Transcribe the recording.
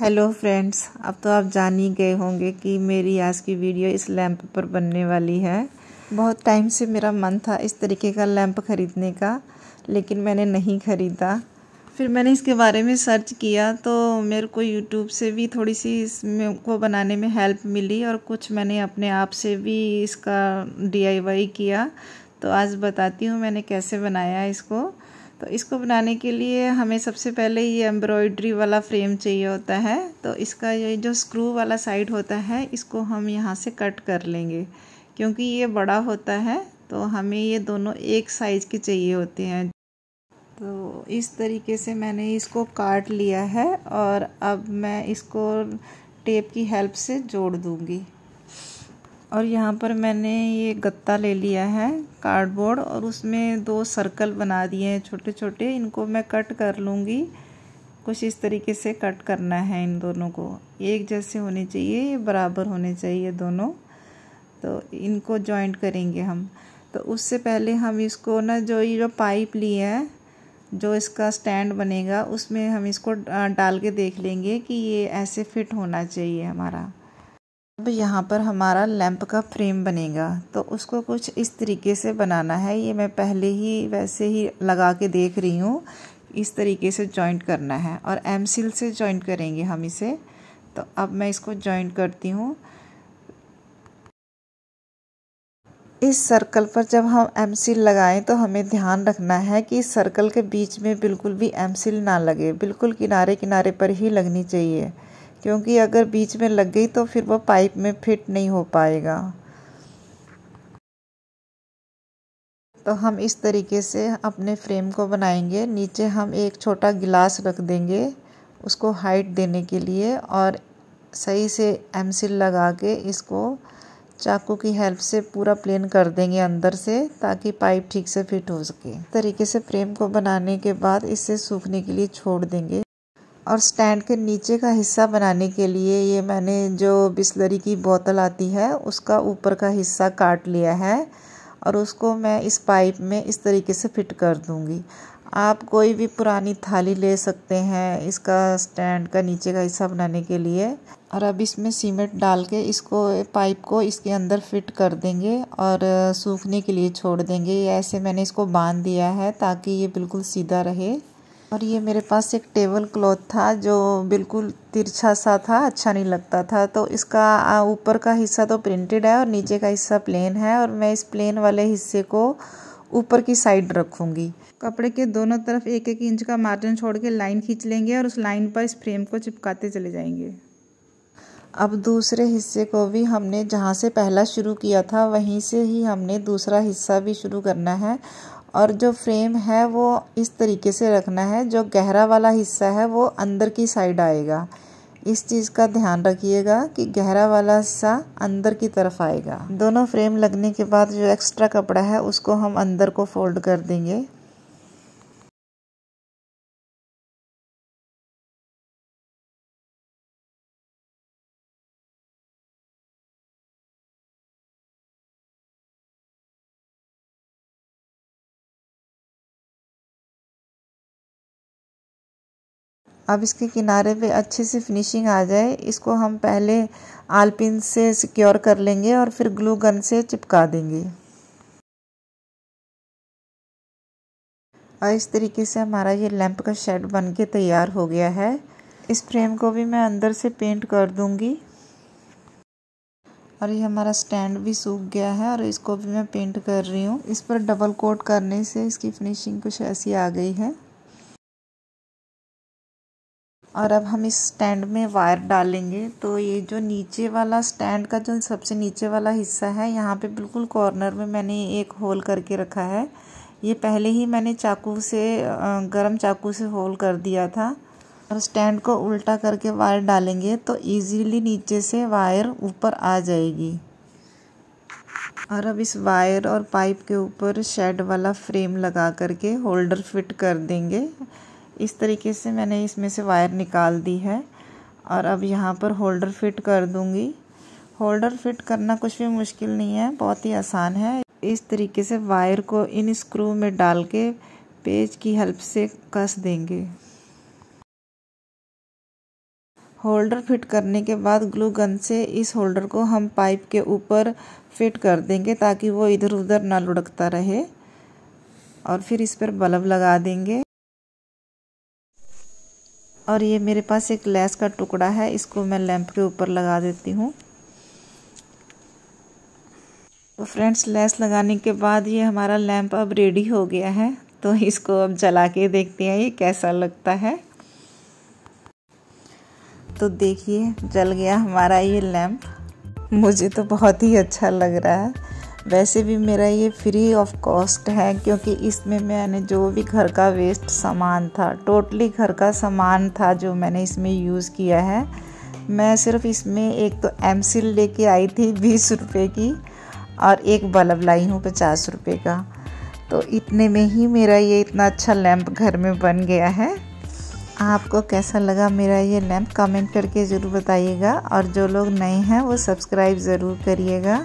hello friends अब तो आप जान ही गए होंगे कि मेरी आज की वीडियो इस लैंप पर बनने वाली है बहुत टाइम से मेरा मन था इस तरीके का लैंप ख़रीदने का लेकिन मैंने नहीं ख़रीदा फिर मैंने इसके बारे में सर्च किया तो मेरे को यूट्यूब से भी थोड़ी सी इसमें को बनाने में हेल्प मिली और कुछ मैंने अपने आप से भी इसका डी किया तो आज बताती हूँ मैंने कैसे बनाया इसको तो इसको बनाने के लिए हमें सबसे पहले ये एम्ब्रॉयड्री वाला फ्रेम चाहिए होता है तो इसका ये जो स्क्रू वाला साइड होता है इसको हम यहाँ से कट कर लेंगे क्योंकि ये बड़ा होता है तो हमें ये दोनों एक साइज़ के चाहिए होते हैं तो इस तरीके से मैंने इसको काट लिया है और अब मैं इसको टेप की हेल्प से जोड़ दूँगी और यहाँ पर मैंने ये गत्ता ले लिया है कार्डबोर्ड और उसमें दो सर्कल बना दिए हैं छोटे छोटे इनको मैं कट कर लूँगी कुछ इस तरीके से कट करना है इन दोनों को एक जैसे होने चाहिए ये बराबर होने चाहिए दोनों तो इनको जॉइंट करेंगे हम तो उससे पहले हम इसको ना जो ये जो पाइप लिए है जो इसका स्टैंड बनेगा उसमें हम इसको डाल के देख लेंगे कि ये ऐसे फिट होना चाहिए हमारा अब यहाँ पर हमारा लैंप का फ्रेम बनेगा तो उसको कुछ इस तरीके से बनाना है ये मैं पहले ही वैसे ही लगा के देख रही हूँ इस तरीके से जॉइंट करना है और एम सिल से जॉइंट करेंगे हम इसे तो अब मैं इसको जॉइंट करती हूँ इस सर्कल पर जब हम एम सील लगाएं तो हमें ध्यान रखना है कि इस सर्कल के बीच में बिल्कुल भी एम सील ना लगे बिल्कुल किनारे किनारे पर ही लगनी चाहिए क्योंकि अगर बीच में लग गई तो फिर वो पाइप में फिट नहीं हो पाएगा तो हम इस तरीके से अपने फ्रेम को बनाएंगे नीचे हम एक छोटा गिलास रख देंगे उसको हाइट देने के लिए और सही से एम लगा के इसको चाकू की हेल्प से पूरा प्लेन कर देंगे अंदर से ताकि पाइप ठीक से फिट हो सके तरीके से फ्रेम को बनाने के बाद इसे सूखने के लिए छोड़ देंगे और स्टैंड के नीचे का हिस्सा बनाने के लिए ये मैंने जो बिस्लरी की बोतल आती है उसका ऊपर का हिस्सा काट लिया है और उसको मैं इस पाइप में इस तरीके से फिट कर दूँगी आप कोई भी पुरानी थाली ले सकते हैं इसका स्टैंड का नीचे का हिस्सा बनाने के लिए और अब इसमें सीमेंट डाल के इसको पाइप को इसके अंदर फिट कर देंगे और सूखने के लिए छोड़ देंगे ऐसे मैंने इसको बांध दिया है ताकि ये बिल्कुल सीधा रहे और ये मेरे पास एक टेबल क्लॉथ था जो बिल्कुल तिरछा सा था अच्छा नहीं लगता था तो इसका ऊपर का हिस्सा तो प्रिंटेड है और नीचे का हिस्सा प्लेन है और मैं इस प्लेन वाले हिस्से को ऊपर की साइड रखूँगी कपड़े के दोनों तरफ एक एक इंच का मार्जिन छोड़ के लाइन खींच लेंगे और उस लाइन पर इस फ्रेम को चिपकाते चले जाएंगे अब दूसरे हिस्से को भी हमने जहाँ से पहला शुरू किया था वहीं से ही हमने दूसरा हिस्सा भी शुरू करना है और जो फ्रेम है वो इस तरीके से रखना है जो गहरा वाला हिस्सा है वो अंदर की साइड आएगा इस चीज़ का ध्यान रखिएगा कि गहरा वाला हिस्सा अंदर की तरफ आएगा दोनों फ्रेम लगने के बाद जो एक्स्ट्रा कपड़ा है उसको हम अंदर को फोल्ड कर देंगे अब इसके किनारे पे अच्छे से फिनिशिंग आ जाए इसको हम पहले आलपिन से सिक्योर कर लेंगे और फिर ग्लू गन से चिपका देंगे और इस तरीके से हमारा ये लैंप का शेड बन के तैयार हो गया है इस फ्रेम को भी मैं अंदर से पेंट कर दूंगी और ये हमारा स्टैंड भी सूख गया है और इसको भी मैं पेंट कर रही हूँ इस पर डबल कोट करने से इसकी फिनिशिंग कुछ ऐसी आ गई है और अब हम इस स्टैंड में वायर डालेंगे तो ये जो नीचे वाला स्टैंड का जो सबसे नीचे वाला हिस्सा है यहाँ पे बिल्कुल कॉर्नर में मैंने एक होल करके रखा है ये पहले ही मैंने चाकू से गरम चाकू से होल कर दिया था और स्टैंड को उल्टा करके वायर डालेंगे तो इजीली नीचे से वायर ऊपर आ जाएगी और अब इस वायर और पाइप के ऊपर शेड वाला फ्रेम लगा करके होल्डर फिट कर देंगे इस तरीके से मैंने इसमें से वायर निकाल दी है और अब यहाँ पर होल्डर फिट कर दूँगी होल्डर फिट करना कुछ भी मुश्किल नहीं है बहुत ही आसान है इस तरीके से वायर को इन स्क्रू में डाल के पेज की हेल्प से कस देंगे होल्डर फिट करने के बाद ग्लू गन से इस होल्डर को हम पाइप के ऊपर फिट कर देंगे ताकि वो इधर उधर ना लुढ़कता रहे और फिर इस पर बल्ब लगा देंगे और ये मेरे पास एक लेस का टुकड़ा है इसको मैं लैंप के ऊपर लगा देती हूँ तो फ्रेंड्स लेस लगाने के बाद ये हमारा लैंप अब रेडी हो गया है तो इसको अब जला के देखते हैं ये कैसा लगता है तो देखिए जल गया हमारा ये लैंप मुझे तो बहुत ही अच्छा लग रहा है वैसे भी मेरा ये फ्री ऑफ कॉस्ट है क्योंकि इसमें मैंने जो भी घर का वेस्ट सामान था टोटली घर का सामान था जो मैंने इसमें यूज़ किया है मैं सिर्फ इसमें एक तो एम सिल लेके आई थी बीस रुपये की और एक बल्ब लाई हूँ पचास रुपये का तो इतने में ही मेरा ये इतना अच्छा लैम्प घर में बन गया है आपको कैसा लगा मेरा ये लैम्प कमेंट करके ज़रूर बताइएगा और जो लोग नए हैं वो सब्सक्राइब ज़रूर करिएगा